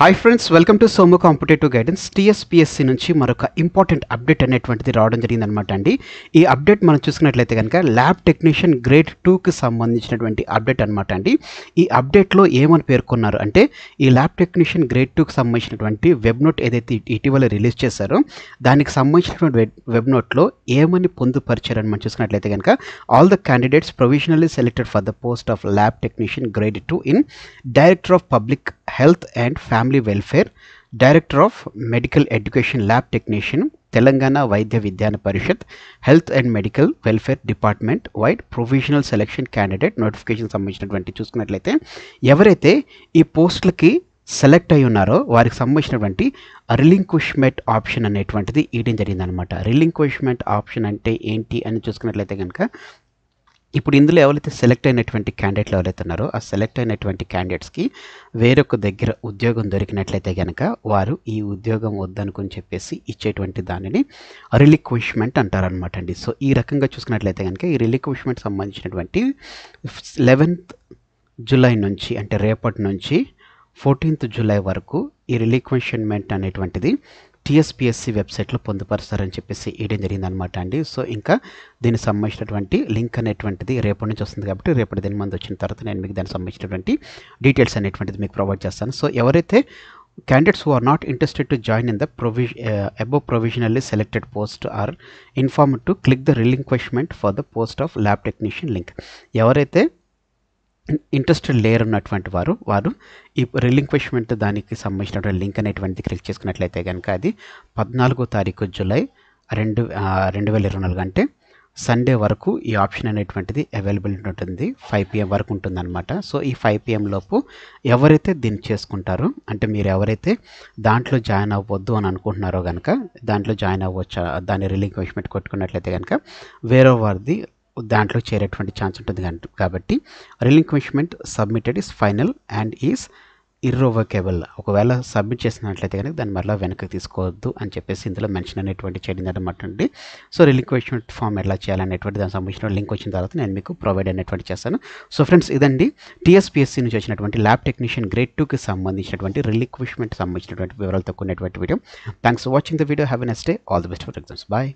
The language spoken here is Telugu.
హాయ్ ఫ్రెండ్స్ వెల్కమ్ టు సోమో కాంపిటేటివ్ గైడెన్స్ టీఎస్పిఎస్సి నుంచి మరొక ఇంపార్టెంట్ అప్డేట్ అనేటువంటిది రావడం జరిగిందనమాట అండి ఈ అప్డేట్ మనం చూసుకున్నట్లయితే కనుక ల్యాబ్ టెక్నీషియన్ గ్రేడ్ టూకి సంబంధించినటువంటి అప్డేట్ అనమాట అండి ఈ అప్డేట్లో ఏమని పేర్కొన్నారు అంటే ఈ ల్యాబ్ టెక్నీషియన్ గ్రేడ్ టూకి సంబంధించినటువంటి వెబ్ నోట్ ఏదైతే ఇటీవల రిలీజ్ చేశారో దానికి సంబంధించినటువంటి వెబ్ నోట్లో ఏమని పొందుపరిచారని మనం చూసుకున్నట్లయితే కనుక all the candidates provisionally selected for the post of lab technician grade two in director of public health and family welfare director of medical education lab technician Telangana వైద్య విజ్ఞాన పరిషత్ health and medical welfare department wide provisional selection candidate notification సంబంధించినటువంటి చూసుకున్నట్లయితే ఎవరైతే ఈ పోస్టులకి సెలెక్ట్ అయి ఉన్నారో వారికి సంబంధించినటువంటి రిలింక్విష్మెంట్ ఆప్షన్ అనేటువంటిది ఇవ్వడం జరిగిందనమాట రిలింక్విష్మెంట్ ఆప్షన్ అంటే ఏంటి అని చూసుకున్నట్లయితే కనుక ఇప్పుడు ఇందులో ఎవరైతే సెలెక్ట్ అయినటువంటి క్యాండిడేట్లు ఎవరైతే ఉన్నారో ఆ సెలెక్ట్ అయినటువంటి క్యాండిడేట్స్కి వేరొక దగ్గర ఉద్యోగం దొరికినట్లయితే కనుక వారు ఈ ఉద్యోగం వద్దనుకుని చెప్పేసి ఇచ్చేటువంటి దానిని రిలిక్విష్మెంట్ అంటారనమాట అండి సో ఈ రకంగా చూసుకున్నట్లయితే కనుక ఈ రిలిక్విష్మెంట్ సంబంధించినటువంటి లెవెన్త్ జూలై నుంచి అంటే రేపటి నుంచి ఫోర్టీన్త్ జూలై వరకు ఈ రిలిక్వెషన్మెంట్ అనేటువంటిది టిఎస్పిఎస్సి వెబ్సైట్లో పొందుపరుస్తారని చెప్పేసి ఇవ్వడం జరిగింది అనమాట అండి సో ఇంకా దీనికి సంబంధించినటువంటి లింక్ అనేటువంటిది రేపటి నుంచి వస్తుంది కాబట్టి రేపటి దీని మంది వచ్చిన తర్వాత నేను మీకు దానికి సంబంధించినటువంటి డీటెయిల్స్ అనేటువంటిది మీకు ప్రొవైడ్ చేస్తాను సో ఎవరైతే candidates who are not interested to join in the ప్రొవి above provisionally selected post are inform to click the relinquishment for the post of lab technician link ఎవరైతే ఇంట్రెస్టెడ్ లేయర్ ఉన్నటువంటి వారు వారు ఈ రిలింక్విష్మెంట్ దానికి సంబంధించినటువంటి లింక్ అనేటువంటిది క్లిక్ చేసుకున్నట్లయితే కనుక అది పద్నాలుగో తారీఖు జూలై రెండు రెండు వేల ఇరవై నాలుగు అంటే సండే వరకు ఈ ఆప్షన్ అనేటువంటిది అవైలబుల్ ఉంటుంది ఫైవ్ పిఎం వరకు ఉంటుంది అనమాట సో ఈ ఫైవ్ పిఎం లోపు ఎవరైతే దీన్ని చేసుకుంటారో అంటే మీరు ఎవరైతే దాంట్లో జాయిన్ అవ్వద్దు అని అనుకుంటున్నారో కనుక దాంట్లో జాయిన్ అవ్వచ్చు దాన్ని రిలింక్విష్మెంట్ కొట్టుకున్నట్లయితే కనుక వేరే వారిది దాంట్లో చేరేటువంటి ఛాన్స్ ఉంటుంది కాబట్టి relinquishment submitted is final and is irrevocable ఒకవేళ సబ్మిట్ చేసినట్లయితే కనుక దాన్ని మరలా వెనక్కి తీసుకోవద్దు అని చెప్పేసి ఇందులో మెన్షన్ అనేటువంటి చేయడం అండి సో రిలింక్వెష్మెంట్ ఫామ్ ఎలా చేయాలనేటువంటి దానికి సంబంధించిన లింక్ వచ్చిన తర్వాత నేను మీకు ప్రొవైడ్ అనేటువంటి చేస్తాను సో ఫ్రెండ్స్ ఇదండి టీఎస్పీఎస్సీ నుంచి వచ్చినటువంటి ల్యాబ్ టెక్నీషియన్ గ్రేడ్ టూకి సంబంధించినటువంటి రిలింక్విష్మెంట్ సంబంధించినటువంటి వివరాలతో కూడినటువంటి video thanks for watching the video have a nice day all the best for exams bye